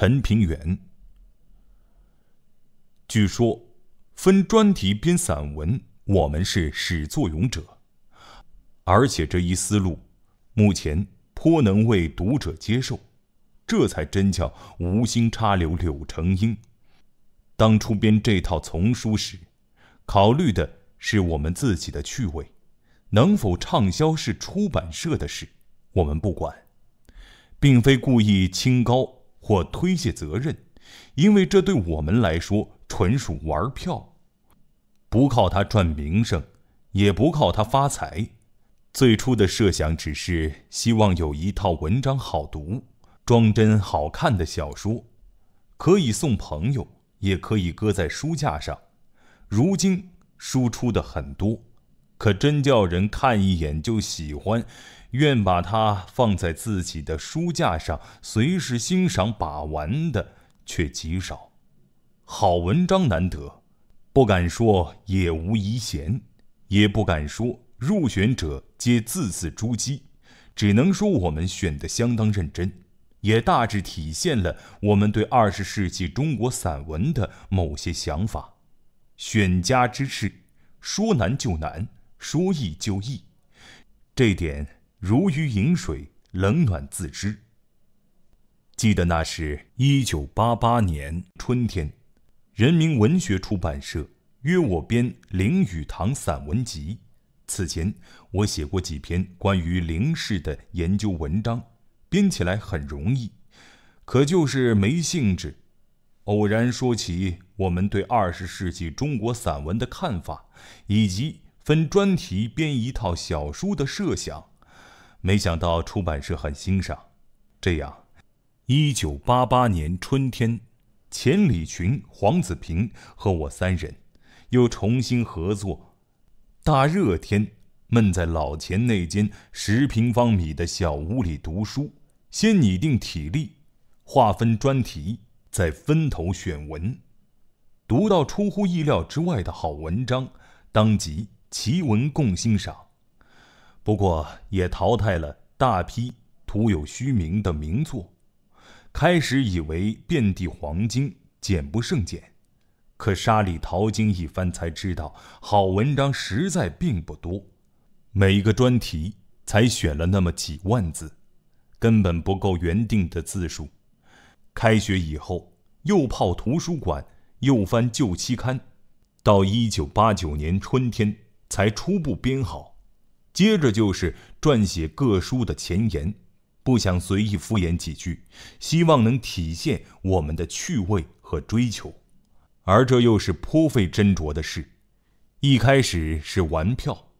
陈平原，据说分专题编散文，我们是始作俑者，而且这一思路目前颇能为读者接受，这才真叫无心插柳柳成荫。当初编这套丛书时，考虑的是我们自己的趣味，能否畅销是出版社的事，我们不管，并非故意清高。或推卸责任，因为这对我们来说纯属玩票，不靠他赚名声，也不靠他发财。最初的设想只是希望有一套文章好读、装帧好看的小说，可以送朋友，也可以搁在书架上。如今书出的很多。可真叫人看一眼就喜欢，愿把它放在自己的书架上随时欣赏把玩的却极少。好文章难得，不敢说也无遗贤，也不敢说入选者皆字字珠玑，只能说我们选得相当认真，也大致体现了我们对二十世纪中国散文的某些想法。选家之事，说难就难。说易就易，这点如鱼饮水，冷暖自知。记得那是一九八八年春天，人民文学出版社约我编《林语堂散文集》。此前我写过几篇关于林氏的研究文章，编起来很容易，可就是没兴致。偶然说起我们对二十世纪中国散文的看法，以及。分专题编一套小书的设想，没想到出版社很欣赏。这样，一九八八年春天，钱理群、黄子平和我三人又重新合作。大热天闷在老钱那间十平方米的小屋里读书，先拟定体力，划分专题，再分头选文。读到出乎意料之外的好文章，当即。奇文共欣赏，不过也淘汰了大批徒有虚名的名作。开始以为遍地黄金，捡不胜捡，可沙里淘金一番，才知道好文章实在并不多。每一个专题才选了那么几万字，根本不够原定的字数。开学以后，又泡图书馆，又翻旧期刊，到一九八九年春天。才初步编好，接着就是撰写各书的前言，不想随意敷衍几句，希望能体现我们的趣味和追求，而这又是颇费斟酌的事。一开始是玩票，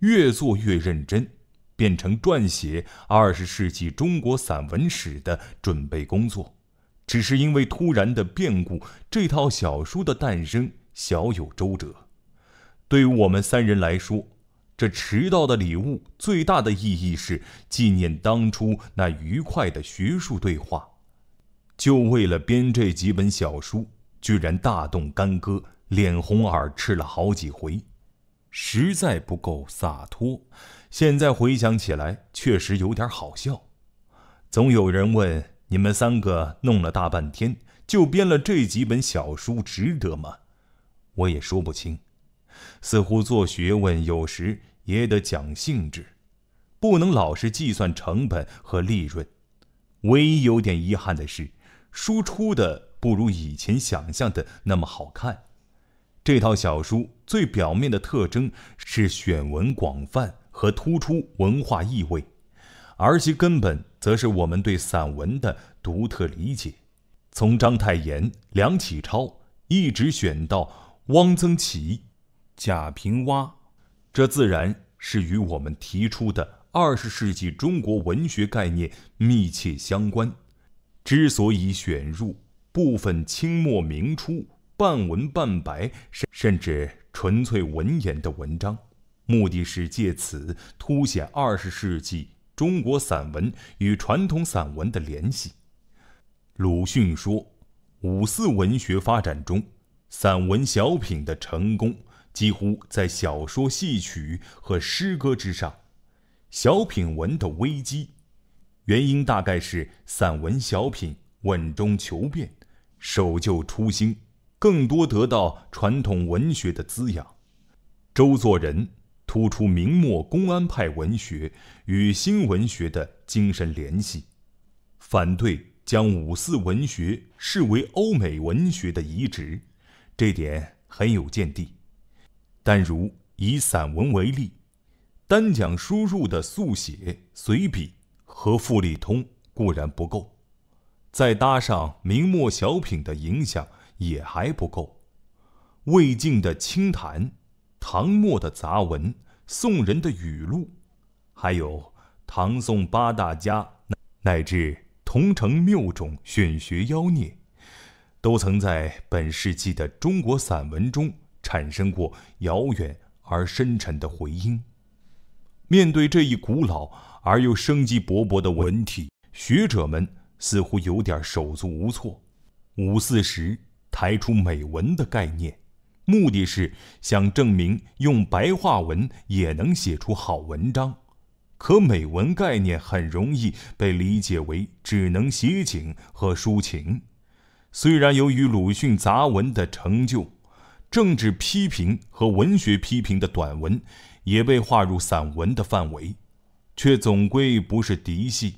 越做越认真，变成撰写二十世纪中国散文史的准备工作。只是因为突然的变故，这套小书的诞生小有周折。对于我们三人来说，这迟到的礼物最大的意义是纪念当初那愉快的学术对话。就为了编这几本小书，居然大动干戈，脸红耳赤了好几回，实在不够洒脱。现在回想起来，确实有点好笑。总有人问你们三个弄了大半天，就编了这几本小书，值得吗？我也说不清。似乎做学问有时也得讲性质，不能老是计算成本和利润。唯一有点遗憾的是，输出的不如以前想象的那么好看。这套小书最表面的特征是选文广泛和突出文化意味，而其根本则是我们对散文的独特理解。从章太炎、梁启超一直选到汪曾祺。贾平凹，这自然是与我们提出的二十世纪中国文学概念密切相关。之所以选入部分清末明初半文半白，甚甚至纯粹文言的文章，目的是借此凸显二十世纪中国散文与传统散文的联系。鲁迅说，五四文学发展中，散文小品的成功。几乎在小说、戏曲和诗歌之上，小品文的危机原因大概是散文小品稳中求变，守旧出新，更多得到传统文学的滋养。周作人突出明末公安派文学与新文学的精神联系，反对将五四文学视为欧美文学的移植，这点很有见地。但如以散文为例，单讲输入的速写、随笔和富丽通固然不够，再搭上明末小品的影响也还不够。魏晋的清谈，唐末的杂文，宋人的语录，还有唐宋八大家乃至桐城谬种、选学妖孽，都曾在本世纪的中国散文中。产生过遥远而深沉的回音。面对这一古老而又生机勃勃的文体，学者们似乎有点手足无措。五四时抬出美文的概念，目的是想证明用白话文也能写出好文章。可美文概念很容易被理解为只能写景和抒情。虽然由于鲁迅杂文的成就，政治批评和文学批评的短文，也被划入散文的范围，却总归不是嫡系。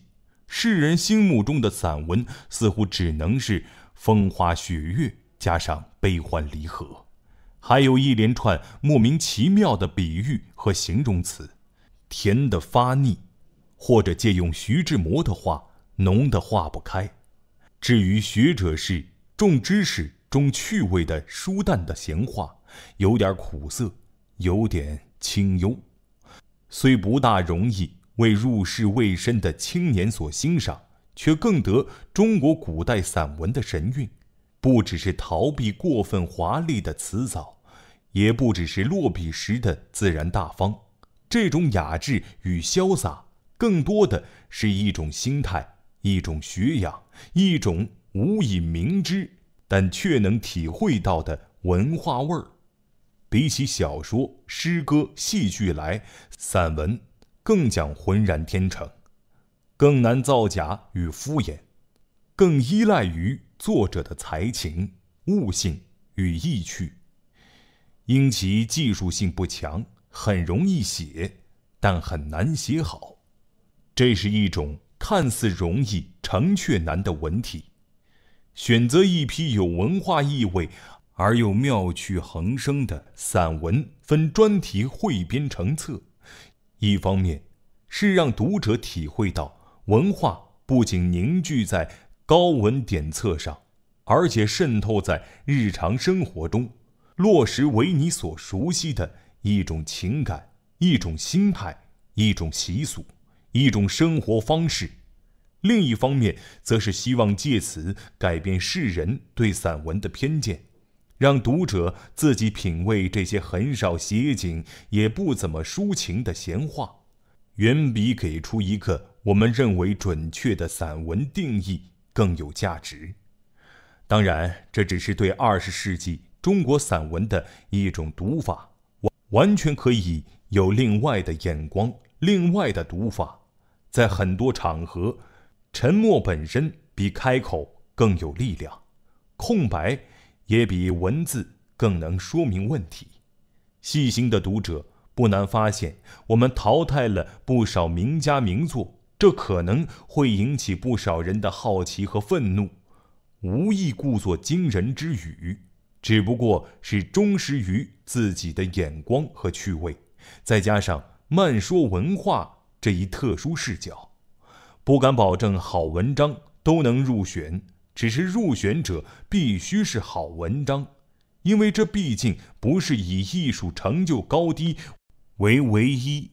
世人心目中的散文，似乎只能是风花雪月加上悲欢离合，还有一连串莫名其妙的比喻和形容词，甜的发腻，或者借用徐志摩的话，浓的化不开。至于学者是重知识。中趣味的书淡的闲话，有点苦涩，有点清幽，虽不大容易为入世未深的青年所欣赏，却更得中国古代散文的神韵。不只是逃避过分华丽的辞藻，也不只是落笔时的自然大方，这种雅致与潇洒，更多的是一种心态，一种学养，一种无以明之。但却能体会到的文化味儿，比起小说、诗歌、戏剧来，散文更讲浑然天成，更难造假与敷衍，更依赖于作者的才情、悟性与意趣。因其技术性不强，很容易写，但很难写好。这是一种看似容易成却难的文体。选择一批有文化意味而又妙趣横生的散文，分专题汇编成册。一方面，是让读者体会到文化不仅凝聚在高文典册上，而且渗透在日常生活中，落实为你所熟悉的一种情感、一种心态、一种习俗、一种生活方式。另一方面，则是希望借此改变世人对散文的偏见，让读者自己品味这些很少写景也不怎么抒情的闲话，远比给出一个我们认为准确的散文定义更有价值。当然，这只是对二十世纪中国散文的一种读法，完全可以有另外的眼光、另外的读法，在很多场合。沉默本身比开口更有力量，空白也比文字更能说明问题。细心的读者不难发现，我们淘汰了不少名家名作，这可能会引起不少人的好奇和愤怒。无意故作惊人之语，只不过是忠实于自己的眼光和趣味，再加上慢说文化这一特殊视角。不敢保证好文章都能入选，只是入选者必须是好文章，因为这毕竟不是以艺术成就高低为唯一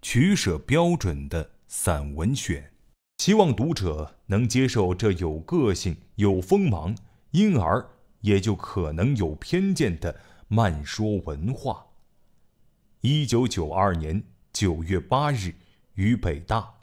取舍标准的散文选。希望读者能接受这有个性、有锋芒，因而也就可能有偏见的慢说文化。一九九二年九月八日，于北大。